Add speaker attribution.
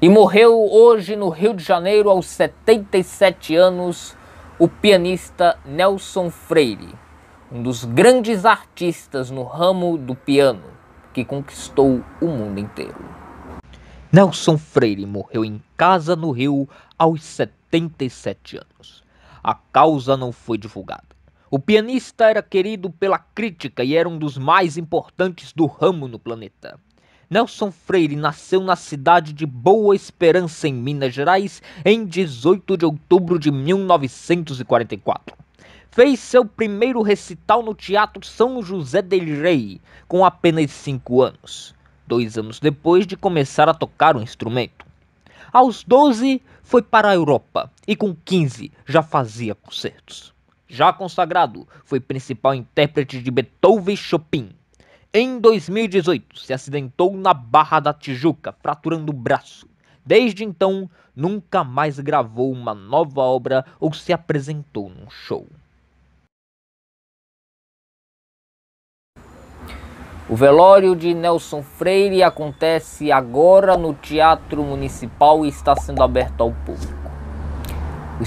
Speaker 1: E morreu hoje no Rio de Janeiro, aos 77 anos, o pianista Nelson Freire, um dos grandes artistas no ramo do piano, que conquistou o mundo inteiro. Nelson Freire morreu em casa no Rio aos 77 anos. A causa não foi divulgada. O pianista era querido pela crítica e era um dos mais importantes do ramo no planeta. Nelson Freire nasceu na cidade de Boa Esperança, em Minas Gerais, em 18 de outubro de 1944. Fez seu primeiro recital no Teatro São José del Rei, com apenas 5 anos, dois anos depois de começar a tocar o instrumento. Aos 12, foi para a Europa e, com 15, já fazia concertos. Já consagrado, foi principal intérprete de Beethoven e Chopin em 2018, se acidentou na Barra da Tijuca, fraturando o braço. Desde então, nunca mais gravou uma nova obra ou se apresentou num show. O velório de Nelson Freire acontece agora no Teatro Municipal e está sendo aberto ao público. O